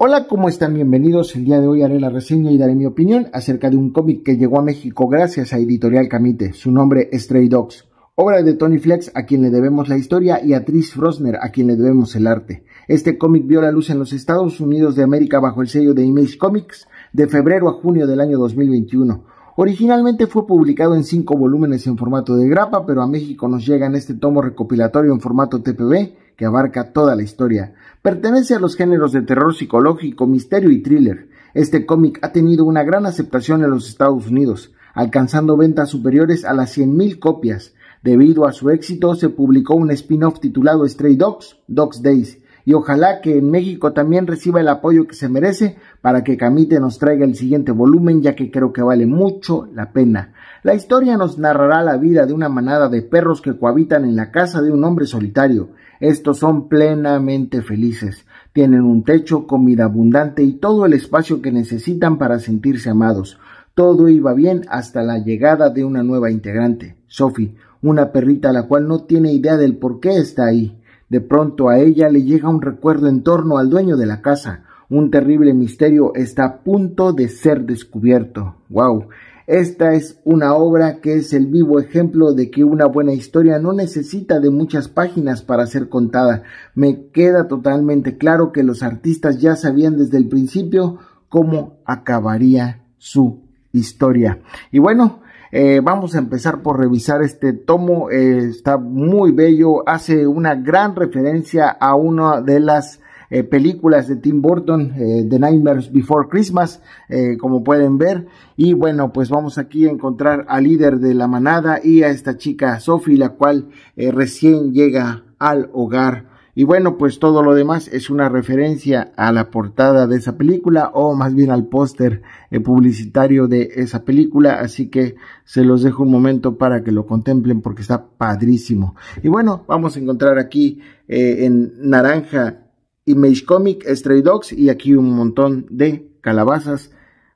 Hola, ¿cómo están? Bienvenidos. El día de hoy haré la reseña y daré mi opinión acerca de un cómic que llegó a México gracias a Editorial Camite. Su nombre es Stray Dogs, obra de Tony Flex a quien le debemos la historia y a Tris Frosner a quien le debemos el arte. Este cómic vio la luz en los Estados Unidos de América bajo el sello de Image Comics de febrero a junio del año 2021. Originalmente fue publicado en cinco volúmenes en formato de grapa, pero a México nos llega en este tomo recopilatorio en formato TPB que abarca toda la historia. Pertenece a los géneros de terror psicológico, misterio y thriller. Este cómic ha tenido una gran aceptación en los Estados Unidos, alcanzando ventas superiores a las 100.000 copias. Debido a su éxito, se publicó un spin-off titulado Stray Dogs, Dogs Days, y ojalá que en México también reciba el apoyo que se merece para que Camite nos traiga el siguiente volumen ya que creo que vale mucho la pena. La historia nos narrará la vida de una manada de perros que cohabitan en la casa de un hombre solitario. Estos son plenamente felices. Tienen un techo, comida abundante y todo el espacio que necesitan para sentirse amados. Todo iba bien hasta la llegada de una nueva integrante, Sophie, una perrita la cual no tiene idea del por qué está ahí. De pronto a ella le llega un recuerdo en torno al dueño de la casa. Un terrible misterio está a punto de ser descubierto. ¡Wow! Esta es una obra que es el vivo ejemplo de que una buena historia no necesita de muchas páginas para ser contada. Me queda totalmente claro que los artistas ya sabían desde el principio cómo acabaría su historia. Y bueno, eh, vamos a empezar por revisar este tomo. Eh, está muy bello, hace una gran referencia a una de las eh, películas de Tim Burton, eh, The Nightmares Before Christmas, eh, como pueden ver. Y bueno, pues vamos aquí a encontrar al líder de la manada y a esta chica Sophie, la cual recién llega al hogar. Y bueno, pues todo lo demás es una referencia a la portada de esa película o más bien al póster publicitario de esa película. Así que se los dejo un momento para que lo contemplen porque está padrísimo. Y bueno, vamos a encontrar aquí en naranja Image Comic, Stray Dogs y aquí un montón de calabazas,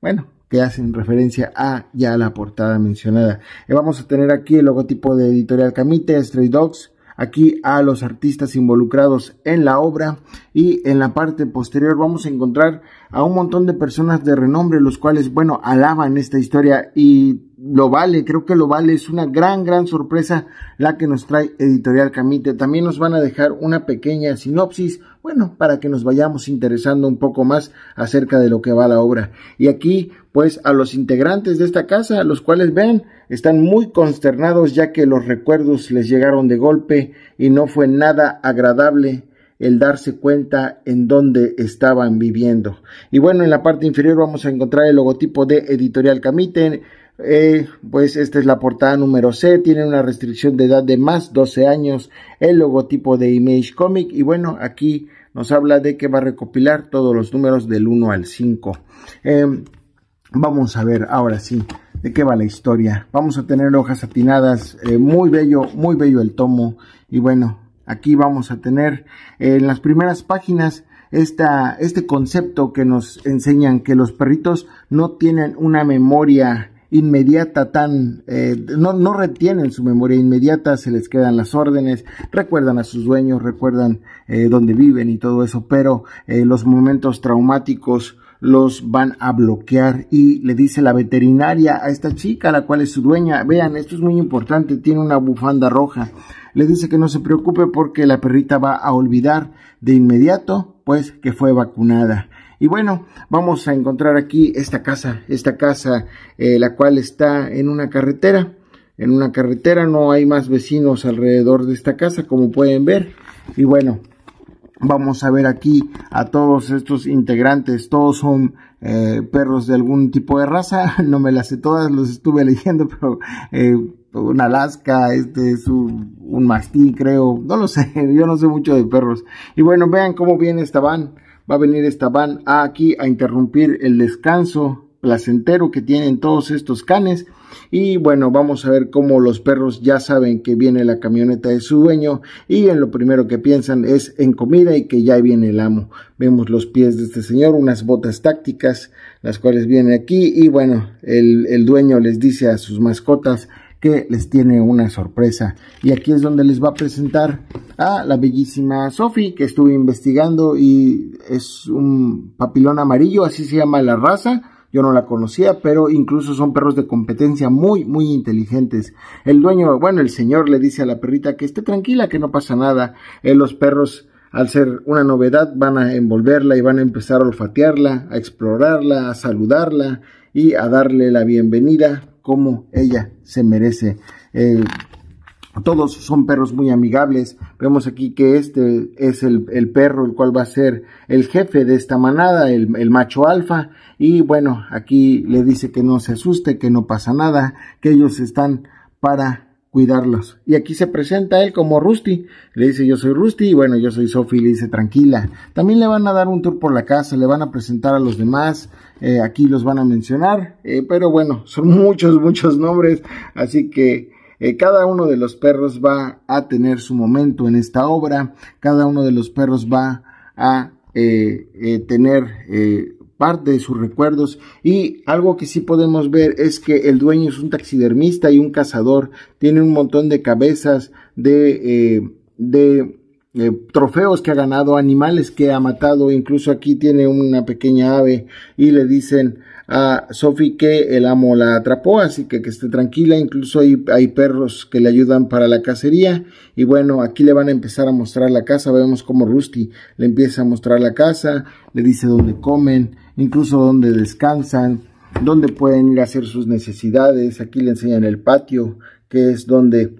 bueno, que hacen referencia a ya la portada mencionada. Eh, vamos a tener aquí el logotipo de Editorial Camite, Stray Dogs, aquí a los artistas involucrados en la obra y en la parte posterior vamos a encontrar a un montón de personas de renombre los cuales bueno alaban esta historia y lo vale, creo que lo vale, es una gran, gran sorpresa la que nos trae Editorial Camite. También nos van a dejar una pequeña sinopsis, bueno, para que nos vayamos interesando un poco más acerca de lo que va la obra. Y aquí, pues, a los integrantes de esta casa, los cuales ven están muy consternados ya que los recuerdos les llegaron de golpe y no fue nada agradable el darse cuenta en dónde estaban viviendo. Y bueno, en la parte inferior vamos a encontrar el logotipo de Editorial Camite eh, pues esta es la portada número C, tiene una restricción de edad de más 12 años, el logotipo de Image Comic y bueno, aquí nos habla de que va a recopilar todos los números del 1 al 5. Eh, vamos a ver ahora sí de qué va la historia. Vamos a tener hojas atinadas, eh, muy bello, muy bello el tomo y bueno, aquí vamos a tener en las primeras páginas este concepto que nos enseñan que los perritos no tienen una memoria inmediata tan, eh, no, no, retienen su memoria inmediata, se les quedan las órdenes, recuerdan a sus dueños, recuerdan eh, dónde viven y todo eso, pero eh, los momentos traumáticos los van a bloquear y le dice la veterinaria a esta chica, la cual es su dueña, vean, esto es muy importante, tiene una bufanda roja, le dice que no se preocupe porque la perrita va a olvidar de inmediato, pues que fue vacunada. Y bueno, vamos a encontrar aquí esta casa, esta casa eh, la cual está en una carretera, en una carretera, no hay más vecinos alrededor de esta casa como pueden ver. Y bueno, vamos a ver aquí a todos estos integrantes, todos son eh, perros de algún tipo de raza, no me las sé todas, los estuve leyendo, pero eh, un Alaska, este es un, Mastí, mastín creo, no lo sé, yo no sé mucho de perros. Y bueno, vean cómo bien estaban va a venir esta van aquí a interrumpir el descanso placentero que tienen todos estos canes. Y bueno, vamos a ver cómo los perros ya saben que viene la camioneta de su dueño y en lo primero que piensan es en comida y que ya viene el amo. Vemos los pies de este señor, unas botas tácticas, las cuales vienen aquí y bueno, el dueño les dice a sus mascotas que les tiene una sorpresa. Y aquí es donde les va a presentar a la bellísima Sophie que estuve investigando y es un papilón amarillo, así se llama la raza. Yo no la conocía, pero incluso son perros de competencia muy, muy inteligentes. El dueño, bueno, el señor le dice a la perrita que esté tranquila, que no pasa nada. Eh, los perros al ser una novedad, van a envolverla y van a empezar a olfatearla, a explorarla, a saludarla y a darle la bienvenida como ella se merece. Eh, todos son perros muy amigables. Vemos aquí que este es el, perro el cual va a ser el jefe de esta manada, el, el, macho alfa. Y bueno, aquí le dice que no se asuste, que no pasa nada, que ellos están para cuidarlos. Y aquí se presenta él como Rusty. Le dice, yo soy Rusty y bueno, yo soy Sophie. Le dice, tranquila. También le van a dar un tour por la casa, le van a presentar a los demás. Eh, aquí los van a mencionar. Eh, pero bueno, son muchos, muchos nombres. Así que eh, cada uno de los perros va a tener su momento en esta obra. Cada uno de los perros va a tener parte de sus recuerdos. Y algo que sí podemos ver es que el dueño es un taxidermista y un cazador. Tiene un montón de cabezas de, eh, de eh, trofeos que ha ganado, animales que ha matado. Incluso aquí tiene una pequeña ave y le dicen a Sophie que el amo la atrapó, así que que esté tranquila. Incluso hay, hay perros que le ayudan para la cacería. Y bueno, aquí le van a empezar a mostrar la casa. Vemos como Rusty le empieza a mostrar la casa, le dice dónde comen incluso donde descansan, donde pueden ir a hacer sus necesidades. Aquí le enseñan el patio, que es donde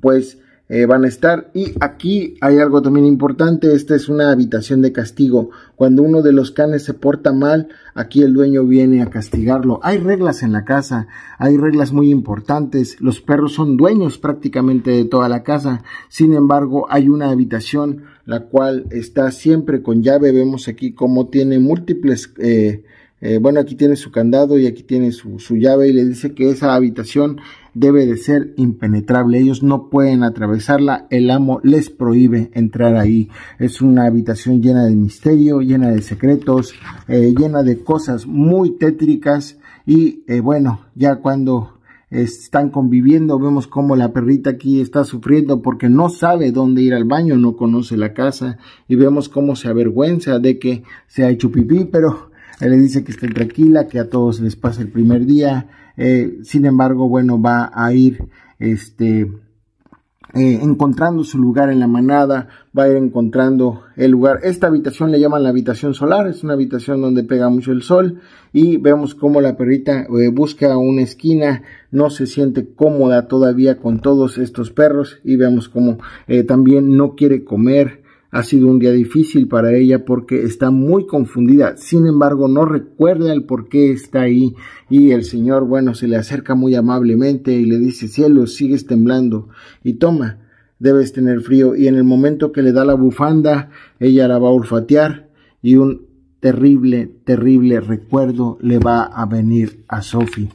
pues eh, van a estar. Y aquí hay algo también importante, esta es una habitación de castigo. Cuando uno de los canes se porta mal, aquí el dueño viene a castigarlo. Hay reglas en la casa, hay reglas muy importantes. Los perros son dueños prácticamente de toda la casa. Sin embargo, hay una habitación la cual está siempre con llave. Vemos aquí cómo tiene múltiples... Eh, eh, bueno, aquí tiene su candado y aquí tiene su llave y le dice que esa habitación debe de ser impenetrable. Ellos no pueden atravesarla, el amo les prohíbe entrar ahí. Es una habitación llena de misterio, llena de secretos, eh, llena de cosas muy tétricas y eh, bueno, ya cuando están conviviendo, vemos como la perrita aquí está sufriendo porque no sabe dónde ir al baño, no conoce la casa y vemos cómo se avergüenza de que se ha hecho pipí, pero eh, le dice que esté tranquila, que a todos les pasa el primer día, eh, sin embargo, bueno, va a ir este, eh, encontrando su lugar en la manada, va a ir encontrando el lugar. Esta habitación le llaman la habitación solar, es una habitación donde pega mucho el sol y vemos cómo la perrita eh, busca una esquina, no se siente cómoda todavía con todos estos perros y vemos como también no quiere comer. Ha sido un día difícil para ella porque está muy confundida, sin embargo no recuerda el por qué está ahí y el Señor, bueno, se le acerca muy amablemente y le dice, cielo, sigues temblando y toma, debes tener frío y en el momento que le da la bufanda, ella la va a olfatear y un terrible, terrible recuerdo le va a venir a Sophie.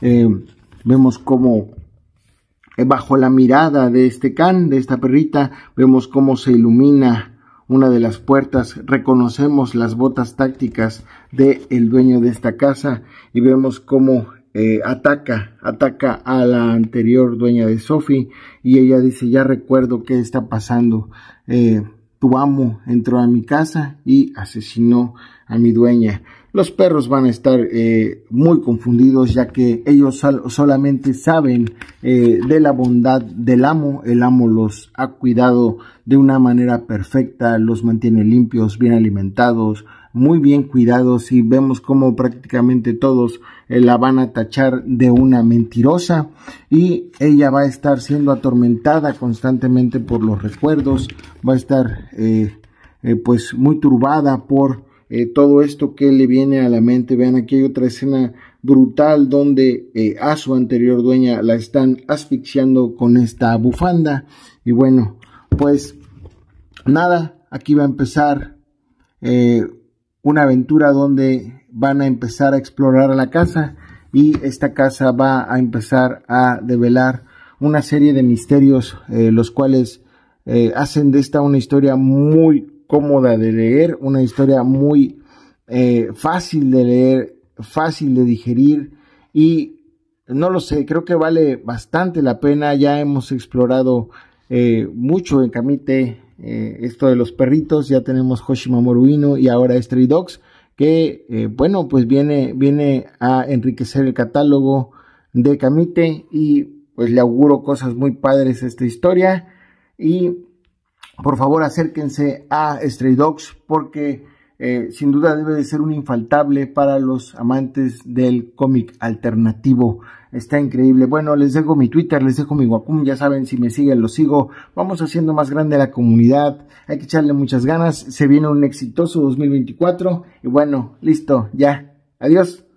Eh, vemos cómo eh, bajo la mirada de este can, de esta perrita, vemos cómo se ilumina una de las puertas, reconocemos las botas tácticas del el dueño de esta casa y vemos cómo eh, ataca, ataca a la anterior dueña de Sophie y ella dice, ya recuerdo qué está pasando, eh, tu amo entró a mi casa y asesinó a mi dueña los perros van a estar eh, muy confundidos ya que ellos solamente saben eh, de la bondad del amo. El amo los ha cuidado de una manera perfecta, los mantiene limpios, bien alimentados, muy bien cuidados y vemos como prácticamente todos eh, la van a tachar de una mentirosa y ella va a estar siendo atormentada constantemente por los recuerdos, va a estar pues muy turbada por eh, todo esto que le viene a la mente. Vean, aquí hay otra escena brutal donde eh, a su anterior dueña la están asfixiando con esta bufanda. Y bueno, pues nada, aquí va a empezar eh, una aventura donde van a empezar a explorar la casa y esta casa va a empezar a develar una serie de misterios los cuales hacen de esta una historia muy cómoda de leer, una historia muy eh, fácil de leer, fácil de digerir y no lo sé, creo que vale bastante la pena, ya hemos explorado eh, mucho en Camite eh, esto de los perritos, ya tenemos Hoshima Moruino y ahora Stray Dogs, que bueno, pues viene, viene a enriquecer el catálogo de Camite y pues le auguro cosas muy padres a esta historia y por favor acérquense a Stray Dogs porque eh, sin duda debe de ser un infaltable para los amantes del cómic alternativo. Está increíble. Bueno, les dejo mi Twitter, les dejo mi Wacom, ya saben, si me siguen, lo sigo. Vamos haciendo más grande la comunidad. Hay que echarle muchas ganas. Se viene un exitoso 2024. Y bueno, listo, ya. Adiós.